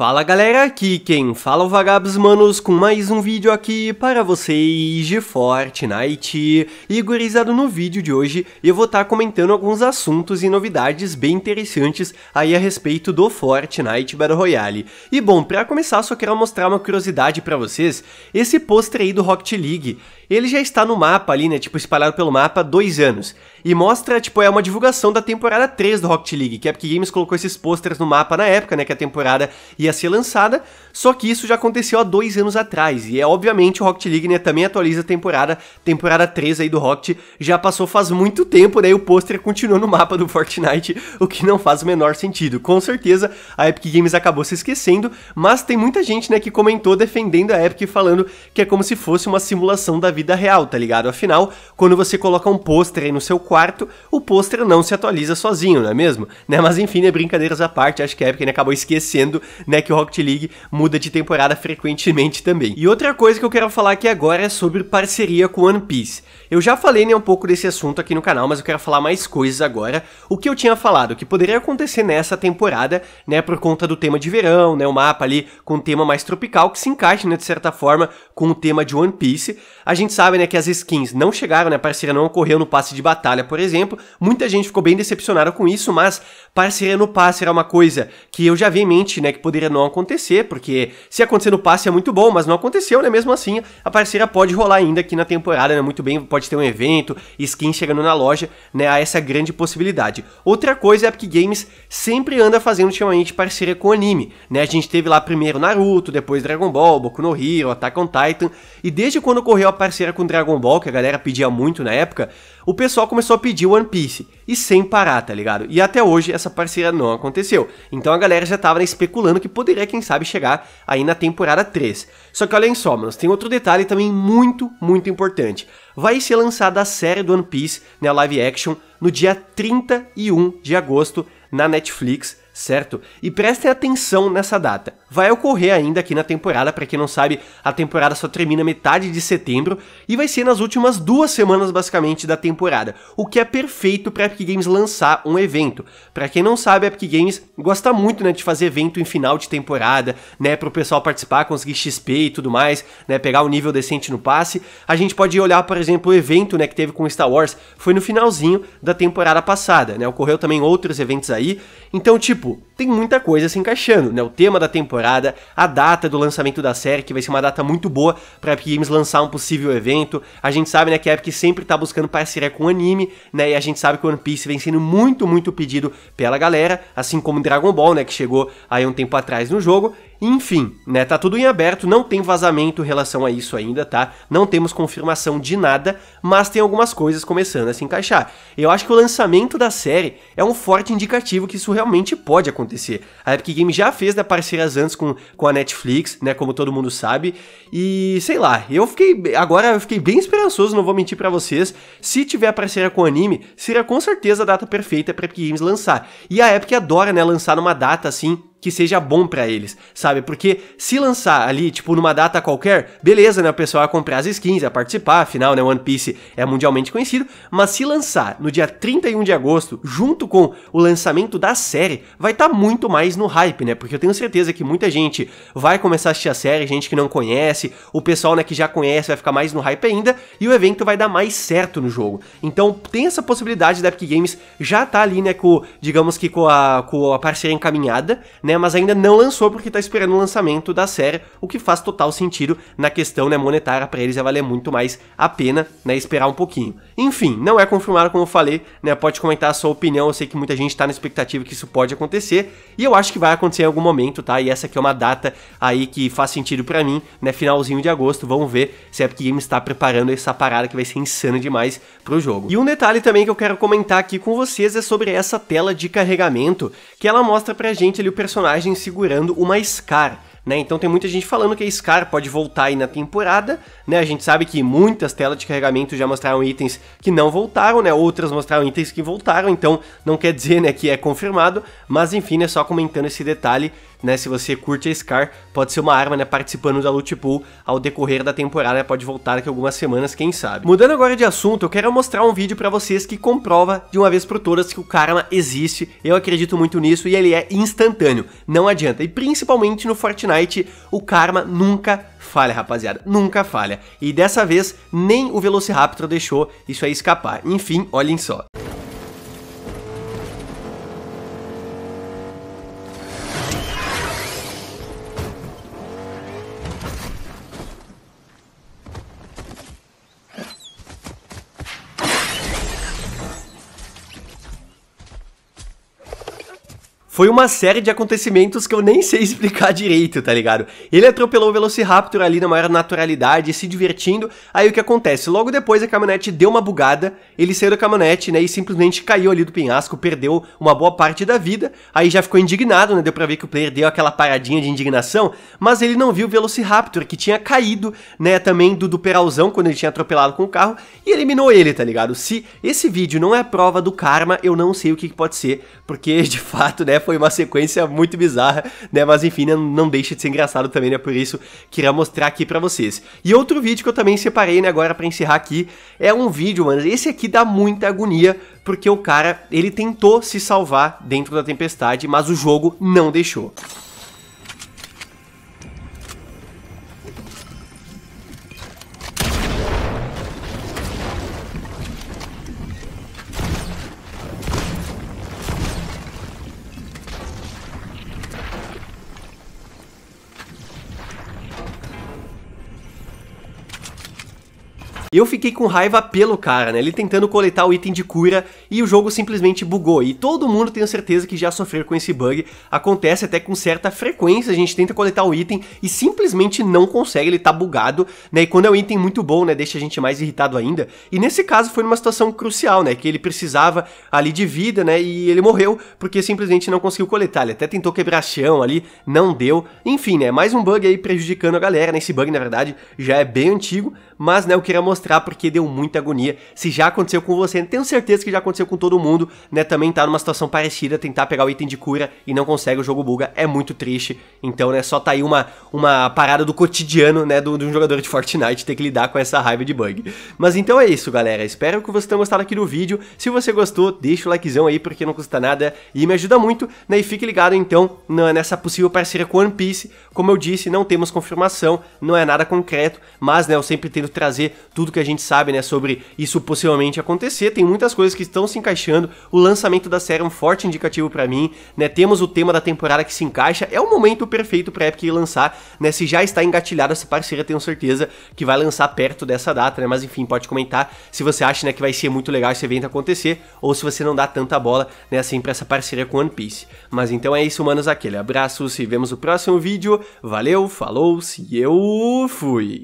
Fala galera, aqui quem fala é o Vagabos Manos com mais um vídeo aqui para vocês de Fortnite e gurizado no vídeo de hoje eu vou estar tá comentando alguns assuntos e novidades bem interessantes aí a respeito do Fortnite Battle Royale. E bom, para começar só quero mostrar uma curiosidade para vocês, esse pôster aí do Rocket League, ele já está no mapa ali, né? Tipo, espalhado pelo mapa há dois anos. E mostra, tipo, é uma divulgação da temporada 3 do Rocket League, que a Epic Games colocou esses posters no mapa na época, né? Que a temporada ia ser lançada. Só que isso já aconteceu há dois anos atrás. E é obviamente o Rocket League, né? Também atualiza a temporada. Temporada 3 aí do Rocket já passou faz muito tempo, né? E o pôster continua no mapa do Fortnite, o que não faz o menor sentido. Com certeza a Epic Games acabou se esquecendo, mas tem muita gente, né? Que comentou defendendo a Epic falando que é como se fosse uma simulação da vida vida real, tá ligado? Afinal, quando você coloca um pôster aí no seu quarto, o pôster não se atualiza sozinho, não é mesmo? Né? Mas enfim, né, brincadeiras à parte, acho que a Epic né, acabou esquecendo né, que o Rocket League muda de temporada frequentemente também. E outra coisa que eu quero falar aqui agora é sobre parceria com One Piece. Eu já falei né, um pouco desse assunto aqui no canal, mas eu quero falar mais coisas agora. O que eu tinha falado, que poderia acontecer nessa temporada, né, por conta do tema de verão, né, o mapa ali com o tema mais tropical, que se encaixa, né, de certa forma, com o tema de One Piece. A gente gente sabe, né, que as skins não chegaram, né, a parceria não ocorreu no passe de batalha, por exemplo. Muita gente ficou bem decepcionada com isso, mas parceria no passe era uma coisa que eu já vi em mente, né, que poderia não acontecer, porque se acontecer no passe é muito bom, mas não aconteceu, né, mesmo assim, a parceria pode rolar ainda aqui na temporada, né, muito bem, pode ter um evento, skin chegando na loja, né, há essa grande possibilidade. Outra coisa, é a Epic Games sempre anda fazendo ultimamente parceria com anime, né, a gente teve lá primeiro Naruto, depois Dragon Ball, Boku no Hero, Attack on Titan, e desde quando ocorreu a parceria parceira com Dragon Ball, que a galera pedia muito na época, o pessoal começou a pedir One Piece. E sem parar, tá ligado? E até hoje essa parceria não aconteceu. Então a galera já tava né, especulando que poderia, quem sabe, chegar aí na temporada 3. Só que olhem só, mas tem outro detalhe também muito, muito importante. Vai ser lançada a série do One Piece, né, live action, no dia 31 de agosto na Netflix certo? E prestem atenção nessa data. Vai ocorrer ainda aqui na temporada, para quem não sabe, a temporada só termina metade de setembro e vai ser nas últimas duas semanas basicamente da temporada, o que é perfeito para Epic Games lançar um evento. Para quem não sabe, a Epic Games gosta muito, né, de fazer evento em final de temporada, né, para o pessoal participar, conseguir XP e tudo mais, né, pegar o um nível decente no passe. A gente pode olhar, por exemplo, o evento, né, que teve com Star Wars, foi no finalzinho da temporada passada, né? Ocorreu também outros eventos aí. Então, tipo tipo, tem muita coisa se encaixando, né? O tema da temporada, a data do lançamento da série, que vai ser uma data muito boa para a Epic Games lançar um possível evento. A gente sabe, né, que a Epic sempre tá buscando parceria com o anime, né? E a gente sabe que o One Piece vem sendo muito, muito pedido pela galera, assim como Dragon Ball, né, que chegou aí um tempo atrás no jogo. Enfim, né, tá tudo em aberto, não tem vazamento em relação a isso ainda, tá? Não temos confirmação de nada, mas tem algumas coisas começando a se encaixar. Eu acho que o lançamento da série é um forte indicativo que isso realmente pode acontecer acontecer. A Epic Games já fez né, parcerias antes com, com a Netflix, né? Como todo mundo sabe. E sei lá, eu fiquei. Agora eu fiquei bem esperançoso, não vou mentir para vocês. Se tiver parceria com anime, será com certeza a data perfeita para Epic Games lançar. E a Epic adora, né? Lançar numa data assim que seja bom para eles, sabe? Porque se lançar ali, tipo, numa data qualquer, beleza, né? O pessoal a comprar as skins, a participar, afinal, né? One Piece é mundialmente conhecido, mas se lançar no dia 31 de agosto, junto com o lançamento da série, vai estar tá muito mais no hype, né? Porque eu tenho certeza que muita gente vai começar a assistir a série, gente que não conhece, o pessoal, né, que já conhece vai ficar mais no hype ainda, e o evento vai dar mais certo no jogo. Então, tem essa possibilidade da Epic Games já tá ali, né, com, digamos que com a, com a parceria encaminhada, né? né? Mas ainda não lançou porque está esperando o lançamento da série, o que faz total sentido na questão né, monetária para eles, já valer muito mais a pena né, esperar um pouquinho. Enfim, não é confirmado como eu falei, né? Pode comentar a sua opinião, eu sei que muita gente está na expectativa que isso pode acontecer e eu acho que vai acontecer em algum momento, tá? E essa aqui é uma data aí que faz sentido para mim, né? Finalzinho de agosto, vamos ver se a Epic Games está preparando essa parada que vai ser insana demais para o jogo. E um detalhe também que eu quero comentar aqui com vocês é sobre essa tela de carregamento que ela mostra pra gente ali o personagem personagem segurando uma Scar. Né? Então tem muita gente falando que a Scar pode voltar aí na temporada, né? A gente sabe que muitas telas de carregamento já mostraram itens que não voltaram, né? Outras mostraram itens que voltaram, então não quer dizer, né, que é confirmado, mas enfim, é né, só comentando esse detalhe né? Se você curte a Scar, pode ser uma arma, né, participando da loot pool ao decorrer da temporada, né, pode voltar daqui algumas semanas, quem sabe. Mudando agora de assunto, eu quero mostrar um vídeo para vocês que comprova de uma vez por todas que o karma existe, eu acredito muito nisso e ele é instantâneo, não adianta. E principalmente no Fortnite, o karma nunca falha, rapaziada, nunca falha. E dessa vez, nem o Velociraptor deixou isso aí escapar. Enfim, olhem só. foi uma série de acontecimentos que eu nem sei explicar direito, tá ligado? Ele atropelou o Velociraptor ali na maior naturalidade, se divertindo. Aí o que acontece? Logo depois a caminhonete deu uma bugada, ele saiu da caminhonete, né, e simplesmente caiu ali do penhasco, perdeu uma boa parte da vida. Aí já ficou indignado, né? Deu pra ver que o player deu aquela paradinha de indignação, mas ele não viu o Velociraptor, que tinha caído, né, também do, do peralzão quando ele tinha atropelado com o carro e eliminou ele, tá ligado? Se esse vídeo não é prova do karma, eu não sei o que, que pode ser, porque de fato, né, foi foi uma sequência muito bizarra, né? Mas enfim, né? não deixa de ser engraçado também, né? Por isso, queria mostrar aqui para vocês. E outro vídeo que eu também separei, né, agora para encerrar aqui, é um vídeo, mano. Esse aqui dá muita agonia, porque o cara, ele tentou se salvar dentro da tempestade, mas o jogo não deixou. Eu fiquei com raiva pelo cara, né? Ele tentando coletar o item de cura e o jogo simplesmente bugou. E todo mundo tenho certeza que já sofreu com esse bug. Acontece até com certa frequência, a gente tenta coletar o item e simplesmente não consegue, ele tá bugado, né? E quando é um item muito bom, né, deixa a gente mais irritado ainda. E nesse caso foi numa situação crucial, né, que ele precisava ali de vida, né, e ele morreu porque simplesmente não conseguiu coletar. Ele até tentou quebrar chão ali, não deu. Enfim, né, mais um bug aí prejudicando a galera, né? Esse bug, na verdade, já é bem antigo, mas né, eu queria mostrar mostrar porque deu muita agonia. Se já aconteceu com você, tenho certeza que já aconteceu com todo mundo, né? Também tá numa situação parecida, tentar pegar o item de cura e não consegue, o jogo buga, é muito triste. Então, né, só tá aí uma, uma parada do cotidiano, né, de um jogador de Fortnite ter que lidar com essa raiva de bug. Mas então é isso, galera. Espero que vocês tenham gostado aqui do vídeo. Se você gostou, deixa o likezão aí, porque não custa nada e me ajuda muito, né? E fique ligado então nessa possível parceria com One Piece. Como eu disse, não temos confirmação, não é nada concreto, mas né, eu sempre tento trazer tudo tudo que a gente sabe, né, sobre isso possivelmente acontecer. Tem muitas coisas que estão se encaixando. O lançamento da série é um forte indicativo para mim, né? Temos o tema da temporada que se encaixa. É o momento perfeito para Epic lançar, né? Se já está engatilhada essa parceria, tenho certeza que vai lançar perto dessa data, né? Mas enfim, pode comentar se você acha, né, que vai ser muito legal esse evento acontecer ou se você não dá tanta bola, né, assim para essa parceria com One Piece. Mas então é isso, manos, aquele abraço, se vemos no próximo vídeo. Valeu, falou, se eu fui.